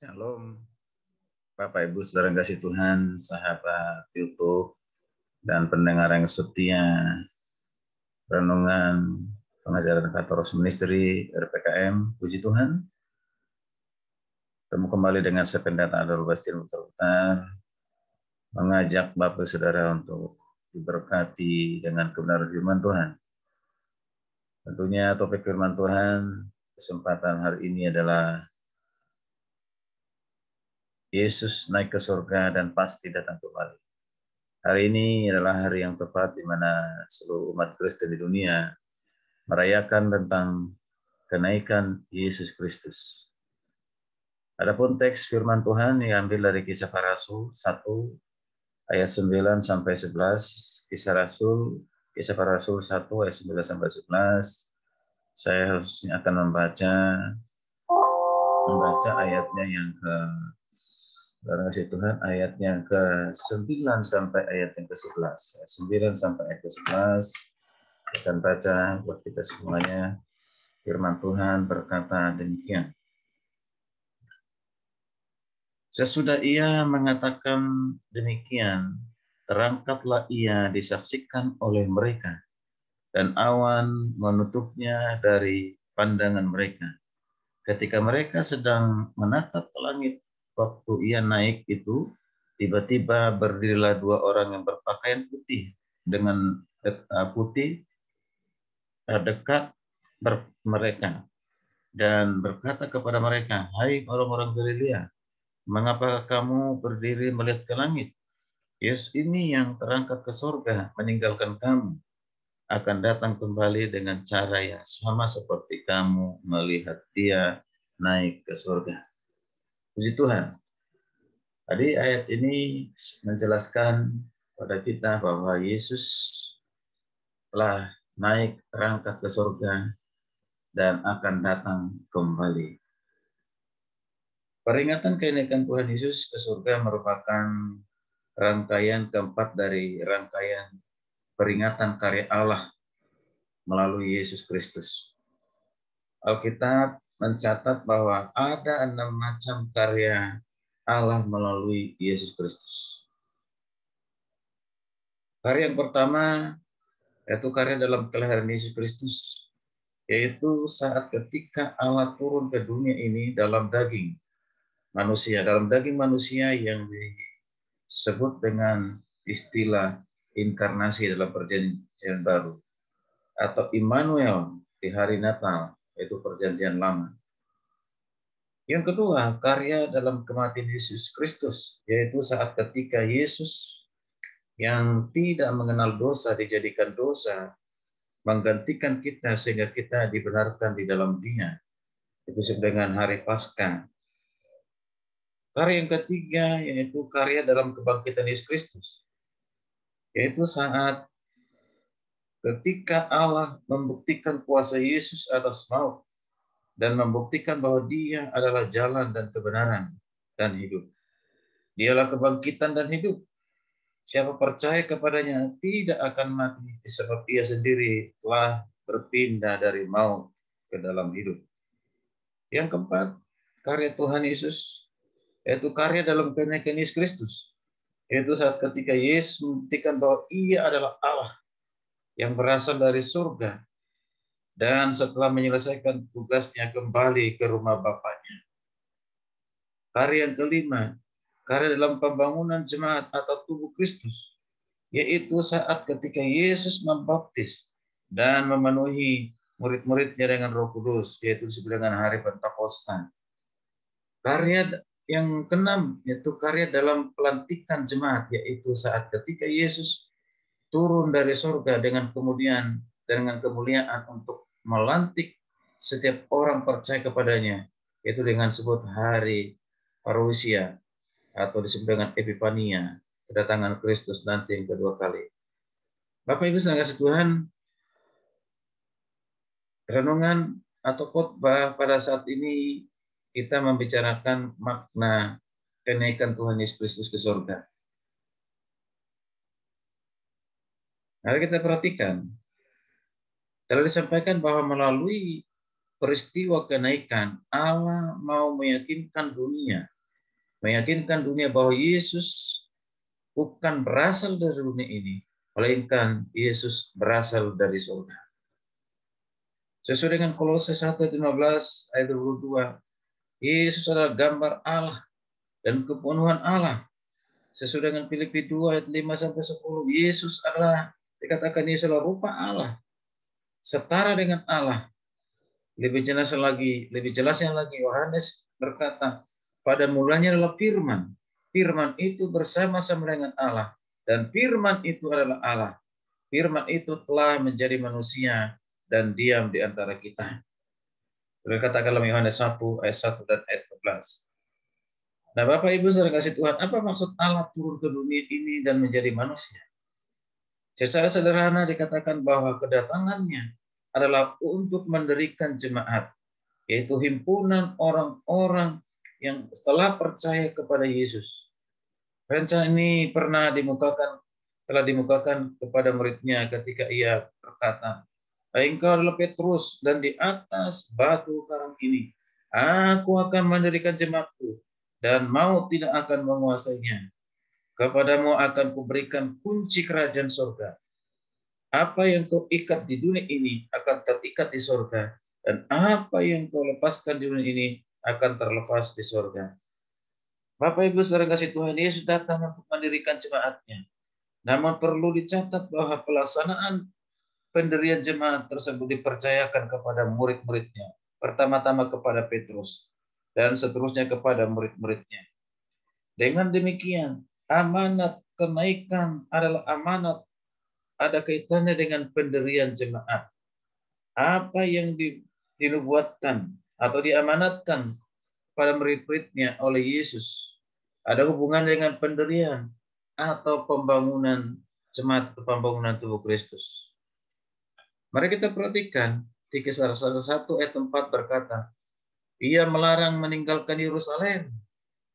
Shalom. Bapak Ibu Saudara kasih Tuhan, sahabat YouTube dan pendengar yang setia renungan pengajaran Katoros Ministry RPKM, puji Tuhan. Temu kembali dengan saya Pendeta Adol Bastian Uttar mengajak Bapak Saudara untuk diberkati dengan kebenaran firman Tuhan. Tentunya topik firman Tuhan kesempatan hari ini adalah Yesus naik ke surga dan pasti datang kembali. Hari ini adalah hari yang tepat di mana seluruh umat Kristen di dunia merayakan tentang kenaikan Yesus Kristus. Adapun teks firman Tuhan yang diambil dari kisah para rasul 1 ayat 9 sampai 11, kisah rasul kisah para rasul 1 ayat 9 sampai 11, saya harusnya akan membaca membaca ayatnya yang ke Barang kasih Tuhan ayat yang ke-9 sampai ayat yang ke-11. 9 sampai ayat ke-11 dan baca buat kita semuanya. Firman Tuhan berkata demikian. Sesudah ia mengatakan demikian, terangkatlah ia disaksikan oleh mereka, dan awan menutupnya dari pandangan mereka. Ketika mereka sedang menatap ke langit, waktu ia naik itu tiba-tiba berdirilah dua orang yang berpakaian putih dengan eh, putih dekat mereka dan berkata kepada mereka, Hai orang-orang Galilea, mengapa kamu berdiri melihat ke langit? Yesus ini yang terangkat ke sorga meninggalkan kamu akan datang kembali dengan cara yang sama seperti kamu melihat dia naik ke surga. Puji Tuhan. Tadi ayat ini menjelaskan pada kita bahwa Yesus telah naik terangkat ke surga dan akan datang kembali. Peringatan kenaikan Tuhan Yesus ke surga merupakan rangkaian keempat dari rangkaian peringatan karya Allah melalui Yesus Kristus. Alkitab mencatat bahwa ada enam macam karya Allah melalui Yesus Kristus. Karya yang pertama yaitu karya dalam kelahiran Yesus Kristus, yaitu saat ketika Allah turun ke dunia ini dalam daging manusia, dalam daging manusia yang disebut dengan istilah inkarnasi dalam perjanjian baru atau Immanuel di hari Natal yaitu perjanjian lama. Yang kedua, karya dalam kematian Yesus Kristus, yaitu saat ketika Yesus yang tidak mengenal dosa dijadikan dosa, menggantikan kita sehingga kita dibenarkan di dalam dia. Itu sebenarnya dengan hari Paskah. Karya yang ketiga yaitu karya dalam kebangkitan Yesus Kristus. Yaitu saat ketika Allah membuktikan kuasa Yesus atas maut dan membuktikan bahwa Dia adalah jalan dan kebenaran dan hidup. Dialah kebangkitan dan hidup. Siapa percaya kepadanya tidak akan mati sebab ia sendiri telah berpindah dari maut ke dalam hidup. Yang keempat, karya Tuhan Yesus yaitu karya dalam kenaikan Yesus Kristus. Yaitu saat ketika Yesus membuktikan bahwa ia adalah Allah yang berasal dari surga. Dan setelah menyelesaikan tugasnya kembali ke rumah bapaknya. Karya yang kelima, karya dalam pembangunan jemaat atau tubuh Kristus, yaitu saat ketika Yesus membaptis dan memenuhi murid-muridnya dengan roh kudus, yaitu disebut dengan hari Pentakosta. Karya yang keenam yaitu karya dalam pelantikan jemaat yaitu saat ketika Yesus turun dari sorga dengan kemudian dengan kemuliaan untuk melantik setiap orang percaya kepadanya yaitu dengan sebut hari parousia atau disebut dengan epifania kedatangan Kristus nanti yang kedua kali. Bapak Ibu saudara kasih Tuhan, renungan atau khotbah pada saat ini kita membicarakan makna kenaikan Tuhan Yesus Kristus ke surga. Mari kita perhatikan. Telah disampaikan bahwa melalui peristiwa kenaikan, Allah mau meyakinkan dunia. Meyakinkan dunia bahwa Yesus bukan berasal dari dunia ini, melainkan Yesus berasal dari surga. Sesuai dengan Kolose 1:15 ayat 22, Yesus adalah gambar Allah dan kepenuhan Allah. Sesuai dengan Filipi 2 ayat 5 sampai 10, Yesus adalah Dikatakan Yesus rupa Allah. Setara dengan Allah. Lebih jelas lagi, lebih jelasnya lagi Yohanes berkata, pada mulanya adalah firman. Firman itu bersama-sama dengan Allah. Dan firman itu adalah Allah. Firman itu telah menjadi manusia dan diam di antara kita. berkata dalam Yohanes 1 ayat 1 dan ayat belas. Nah, Bapak Ibu saudara kasih Tuhan, apa maksud Allah turun ke dunia ini dan menjadi manusia? Secara sederhana dikatakan bahwa kedatangannya adalah untuk mendirikan jemaat, yaitu himpunan orang-orang yang setelah percaya kepada Yesus. Rencana ini pernah dimukakan telah dimukakan kepada muridnya ketika ia berkata, Engkau adalah Petrus dan di atas batu karang ini aku akan mendirikan jemaatku dan mau tidak akan menguasainya. Kepadamu akan kuberikan kunci kerajaan surga. Apa yang kau ikat di dunia ini akan terikat di surga. Dan apa yang kau lepaskan di dunia ini akan terlepas di surga. Bapak Ibu saudara kasih Tuhan Yesus datang untuk mendirikan jemaatnya. Namun perlu dicatat bahwa pelaksanaan pendirian jemaat tersebut dipercayakan kepada murid-muridnya. Pertama-tama kepada Petrus dan seterusnya kepada murid-muridnya. Dengan demikian, amanat kenaikan adalah amanat ada kaitannya dengan penderian jemaat. Apa yang dinubuatkan atau diamanatkan pada murid-muridnya oleh Yesus ada hubungan dengan penderian atau pembangunan jemaat atau pembangunan tubuh Kristus. Mari kita perhatikan di kisah 1 ayat 4 berkata, ia melarang meninggalkan Yerusalem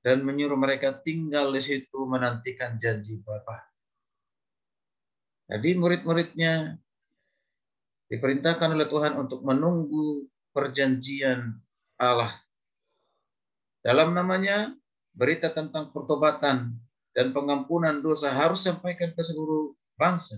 dan menyuruh mereka tinggal di situ menantikan janji Bapa. Jadi murid-muridnya diperintahkan oleh Tuhan untuk menunggu perjanjian Allah. Dalam namanya, berita tentang pertobatan dan pengampunan dosa harus sampaikan ke seluruh bangsa,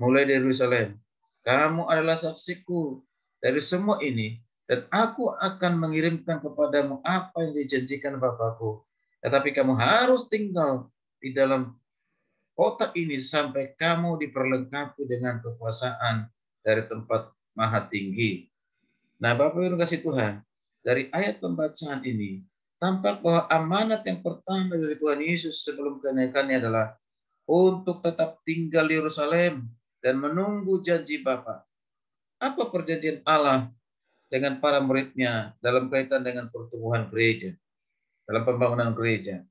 mulai dari Yerusalem. Kamu adalah saksiku dari semua ini, dan aku akan mengirimkan kepadamu apa yang dijanjikan Bapakku. Tetapi kamu harus tinggal di dalam kotak ini sampai kamu diperlengkapi dengan kekuasaan dari tempat maha tinggi. Nah Bapak Ibu kasih Tuhan, dari ayat pembacaan ini, tampak bahwa amanat yang pertama dari Tuhan Yesus sebelum kenaikannya adalah untuk tetap tinggal di Yerusalem dan menunggu janji Bapa. Apa perjanjian Allah dengan para muridnya dalam kaitan dengan pertumbuhan gereja? dalam pembangunan gereja.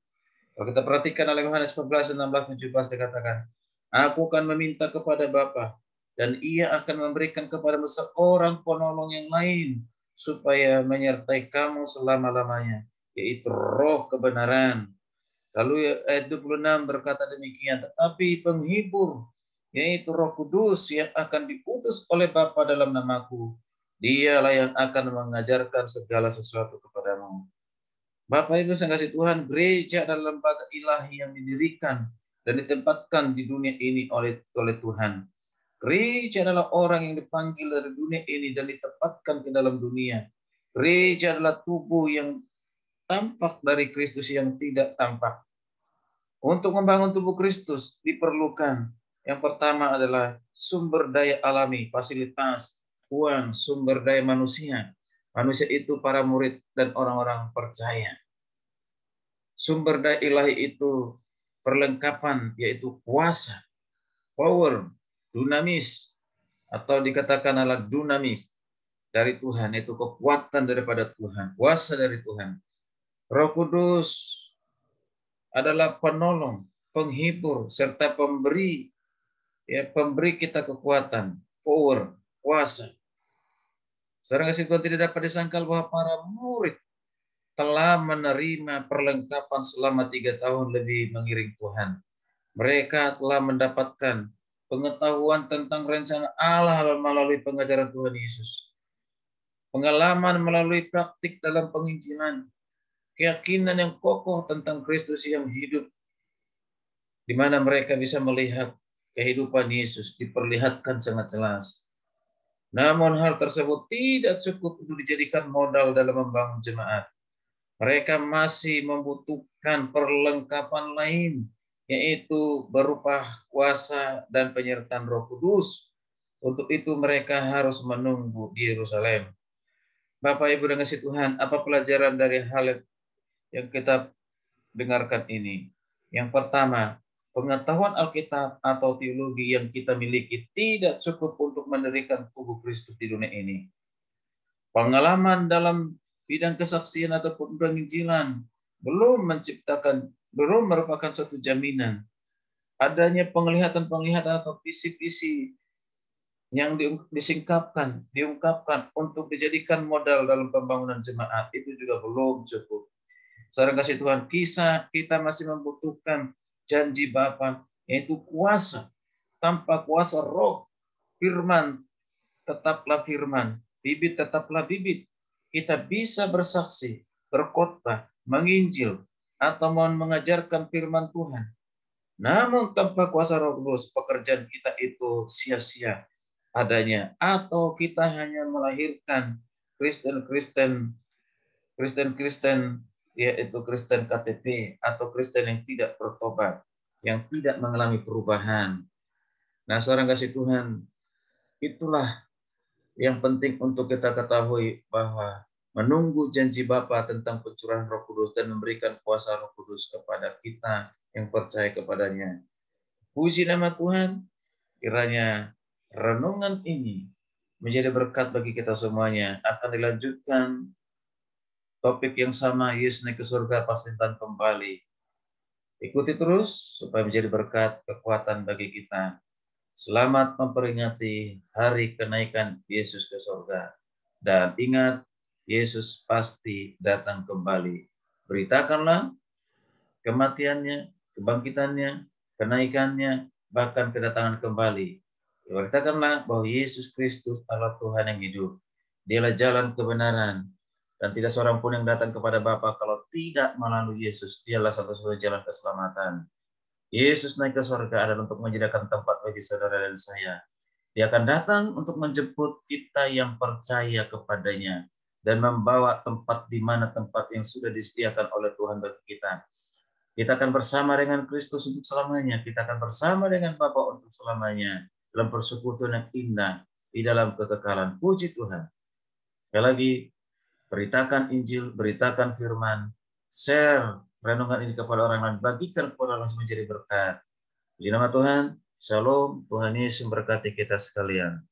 Kalau kita perhatikan dalam Yohanes 14, 16, 17 dikatakan, Aku akan meminta kepada Bapa dan ia akan memberikan kepada seorang penolong yang lain supaya menyertai kamu selama-lamanya, yaitu roh kebenaran. Lalu ayat 26 berkata demikian, tetapi penghibur, yaitu roh kudus yang akan diutus oleh Bapa dalam namaku, dialah yang akan mengajarkan segala sesuatu kepadamu Bapak Ibu yang kasih Tuhan, gereja adalah lembaga ilahi yang didirikan dan ditempatkan di dunia ini oleh oleh Tuhan. Gereja adalah orang yang dipanggil dari dunia ini dan ditempatkan ke dalam dunia. Gereja adalah tubuh yang tampak dari Kristus yang tidak tampak. Untuk membangun tubuh Kristus diperlukan yang pertama adalah sumber daya alami, fasilitas, uang, sumber daya manusia. Manusia itu para murid dan orang-orang percaya. Sumber daya ilahi itu perlengkapan yaitu kuasa, power, dunamis atau dikatakan alat dunamis dari Tuhan itu kekuatan daripada Tuhan, kuasa dari Tuhan. Roh Kudus adalah penolong, penghibur serta pemberi ya pemberi kita kekuatan, power, kuasa. Sekarang kasih Tuhan tidak dapat disangkal bahwa para murid telah menerima perlengkapan selama tiga tahun lebih mengiring Tuhan. Mereka telah mendapatkan pengetahuan tentang rencana Allah melalui pengajaran Tuhan Yesus. Pengalaman melalui praktik dalam penginjilan. Keyakinan yang kokoh tentang Kristus yang hidup. Di mana mereka bisa melihat kehidupan Yesus diperlihatkan sangat jelas. Namun hal tersebut tidak cukup untuk dijadikan modal dalam membangun jemaat mereka masih membutuhkan perlengkapan lain, yaitu berupa kuasa dan penyertaan roh kudus. Untuk itu mereka harus menunggu di Yerusalem. Bapak, Ibu, dan kasih Tuhan, apa pelajaran dari hal yang kita dengarkan ini? Yang pertama, pengetahuan Alkitab atau teologi yang kita miliki tidak cukup untuk mendirikan tubuh Kristus di dunia ini. Pengalaman dalam bidang kesaksian ataupun penginjilan belum menciptakan, belum merupakan suatu jaminan. Adanya penglihatan-penglihatan atau visi-visi yang disingkapkan, diungkapkan untuk dijadikan modal dalam pembangunan jemaat itu juga belum cukup. Sekarang kasih Tuhan, kisah kita masih membutuhkan janji Bapa yaitu kuasa. Tanpa kuasa roh, firman tetaplah firman, bibit tetaplah bibit kita bisa bersaksi, berkhotbah, menginjil, atau mau mengajarkan firman Tuhan. Namun tanpa kuasa roh kudus, pekerjaan kita itu sia-sia adanya. Atau kita hanya melahirkan Kristen-Kristen Kristen-Kristen yaitu Kristen KTP atau Kristen yang tidak bertobat, yang tidak mengalami perubahan. Nah, seorang kasih Tuhan, itulah yang penting untuk kita ketahui bahwa menunggu janji Bapa tentang pencurahan Roh Kudus dan memberikan kuasa Roh Kudus kepada kita yang percaya kepadanya. Puji nama Tuhan, kiranya renungan ini menjadi berkat bagi kita semuanya. Akan dilanjutkan topik yang sama, Yesus naik ke surga, pasintan kembali. Ikuti terus supaya menjadi berkat kekuatan bagi kita. Selamat memperingati hari kenaikan Yesus ke surga. Dan ingat, Yesus pasti datang kembali. Beritakanlah kematiannya, kebangkitannya, kenaikannya, bahkan kedatangan kembali. Beritakanlah bahwa Yesus Kristus adalah Tuhan yang hidup. Dialah jalan kebenaran. Dan tidak seorang pun yang datang kepada Bapa kalau tidak melalui Yesus. Dialah satu-satunya jalan keselamatan. Yesus naik ke surga adalah untuk menyediakan tempat bagi saudara dan saya. Dia akan datang untuk menjemput kita yang percaya kepadanya dan membawa tempat di mana tempat yang sudah disediakan oleh Tuhan bagi kita. Kita akan bersama dengan Kristus untuk selamanya. Kita akan bersama dengan Bapa untuk selamanya dalam persekutuan yang indah di dalam kekekalan. Puji Tuhan. Sekali lagi, beritakan Injil, beritakan firman, share renungan ini kepada orang lain, bagikan kepada orang menjadi berkat. Di nama Tuhan, Shalom, Tuhan Yesus memberkati kita sekalian.